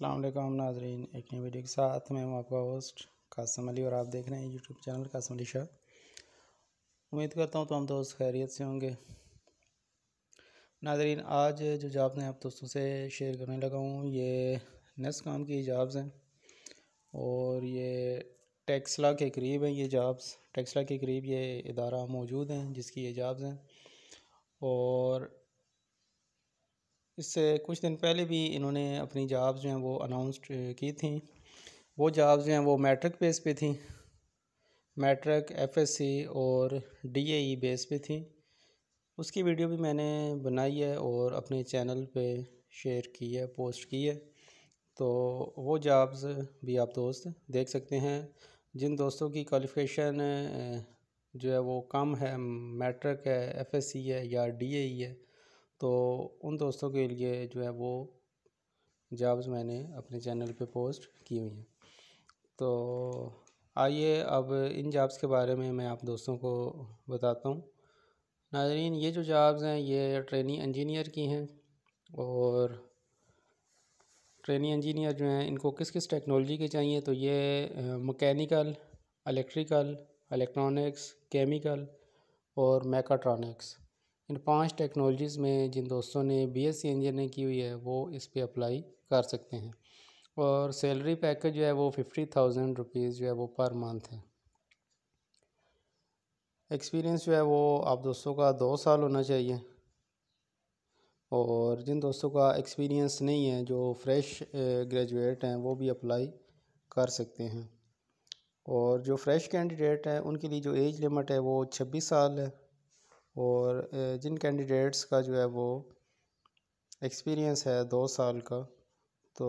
वालेकुम नाजरीन एक नई वीडियो के साथ मैं हूँ आपका होस्ट कासम अली और आप देख रहे हैं यूट्यूब चैनल कासम अली शाह उम्मीद करता हूँ तो हम दोस्त खैरियत से होंगे नाजरीन आज जो जॉब मैं आप दोस्तों से शेयर करने लगा हूँ ये नस काम की जॉब्स हैं और ये टैक्सला के करीब हैं ये जॉब्स टैक्सला के करीब ये इदारा मौजूद हैं जिसकी ये जॉब्स हैं और इससे कुछ दिन पहले भी इन्होंने अपनी जॉब जो हैं वो अनाउंस की थी वो जॉब जो हैं वो मैट्रिक बेस पे थी मैट्रिक एफएससी और डीएई बेस e पे थी उसकी वीडियो भी मैंने बनाई है और अपने चैनल पे शेयर की है पोस्ट की है तो वो जॉब्स भी आप दोस्त देख सकते हैं जिन दोस्तों की क्वालिफ़िकेशन जो है वो कम है मैट्रिक है एफएससी है या डीएई e है तो उन दोस्तों के लिए जो है वो जॉब्स मैंने अपने चैनल पे पोस्ट की हुई हैं तो आइए अब इन जॉब्स के बारे में मैं आप दोस्तों को बताता हूँ नाजरीन ये जो जॉब्स हैं ये ट्रेनिंग इंजीनियर की हैं और ट्रेनिंग इंजीनियर जो हैं इनको किस किस टेक्नोलॉजी के चाहिए तो ये मकैनिकल इलेक्ट्रिकल इलेक्ट्रॉनिक्स केमिकल और मैकाट्रॉनिक्स इन पांच टेक्नोलॉजीज़ में जिन दोस्तों ने बीएससी इंजीनियरिंग की हुई है वो इस पर अप्लाई कर सकते हैं और सैलरी पैकेज जो है वो फिफ्टी थाउजेंड रुपीज़ जो है वो पर मंथ है एक्सपीरियंस जो है वो आप दोस्तों का दो साल होना चाहिए और जिन दोस्तों का एक्सपीरियंस नहीं है जो फ्रेश ग्रेजुएट हैं वो भी अप्लाई कर सकते हैं और जो फ्रेश कैंडिडेट हैं उनके लिए जो एज लिमिट है वो छब्बीस साल है और जिन कैंडिडेट्स का जो है वो एक्सपीरियंस है दो साल का तो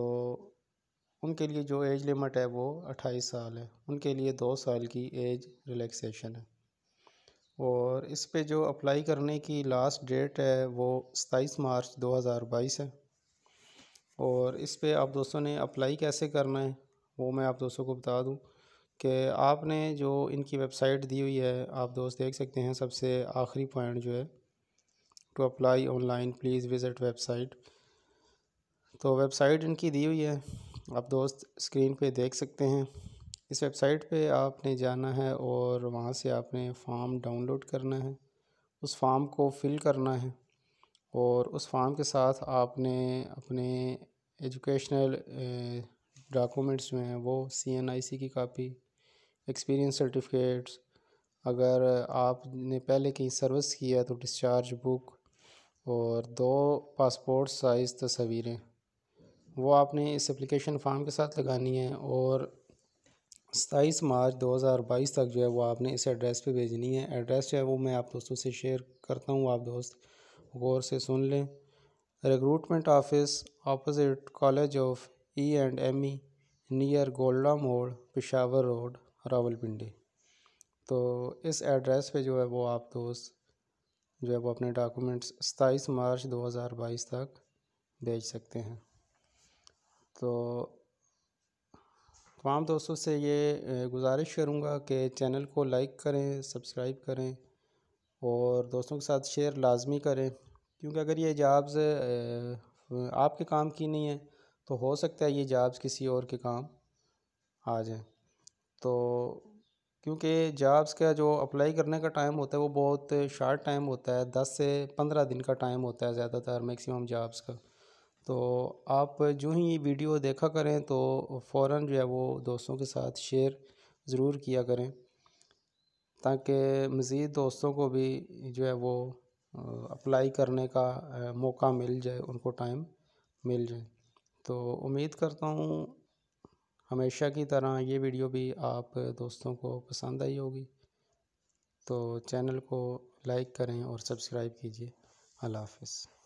उनके लिए जो एज लिमिट है वो अट्ठाईस साल है उनके लिए दो साल की एज रिलैक्सेशन है और इस पे जो अप्लाई करने की लास्ट डेट है वो सताईस मार्च 2022 है और इस पे आप दोस्तों ने अप्लाई कैसे करना है वो मैं आप दोस्तों को बता दूं कि आपने जो इनकी वेबसाइट दी हुई है आप दोस्त देख सकते हैं सबसे आखिरी पॉइंट जो है to apply online please visit website तो वेबसाइट इनकी दी हुई है आप दोस्त स्क्रीन पे देख सकते हैं इस वेबसाइट पे आपने जाना है और वहाँ से आपने फॉर्म डाउनलोड करना है उस फॉर्म को फिल करना है और उस फॉर्म के साथ आपने अपने एजुकेशनल डॉक्यूमेंट्स जो हैं वो सी एन आई सी की कापी एक्सपीरियंस सर्टिफिकेट्स अगर आपने पहले कहीं सर्विस किया है तो डिस्चार्ज बुक और दो पासपोर्ट साइज़ तस्वीरें वो आपने इस एप्लीकेशन फॉर्म के साथ लगानी है और सताईस मार्च 2022 तक जो है वो आपने इस एड्रेस पे भेजनी है एड्रेस जो है वो मैं आप दोस्तों से शेयर करता हूँ आप दोस्त गौर से सुन लें recruitment office opposite college of E and M E near Golra Mor Peshawar road Rawalpindi तो इस एड्रेस पे जो है वो आप दोस्त जो है वो अपने डॉक्यूमेंट्स सताईस मार्च 2022 तक भेज सकते हैं तो तमाम दोस्तों से ये गुजारिश करूँगा कि चैनल को लाइक करें सब्सक्राइब करें और दोस्तों के साथ शेयर लाजमी करें क्योंकि अगर ये जॉब्स आपके काम की नहीं है तो हो सकता है ये जॉब्स किसी और के काम आ जाए तो क्योंकि जॉब्स का जो अप्लाई करने का टाइम होता है वो बहुत शार्ट टाइम होता है दस से पंद्रह दिन का टाइम होता है ज़्यादातर मैक्सिमम जॉब्स का तो आप जो ही ये वीडियो देखा करें तो फ़ौर जो है वो दोस्तों के साथ शेयर ज़रूर किया करें ताकि मज़ीद दोस्तों को भी जो है वो अप्लाई करने का मौका मिल जाए उनको टाइम मिल जाए तो उम्मीद करता हूँ हमेशा की तरह ये वीडियो भी आप दोस्तों को पसंद आई होगी तो चैनल को लाइक करें और सब्सक्राइब कीजिए अल्लाह हाफिज़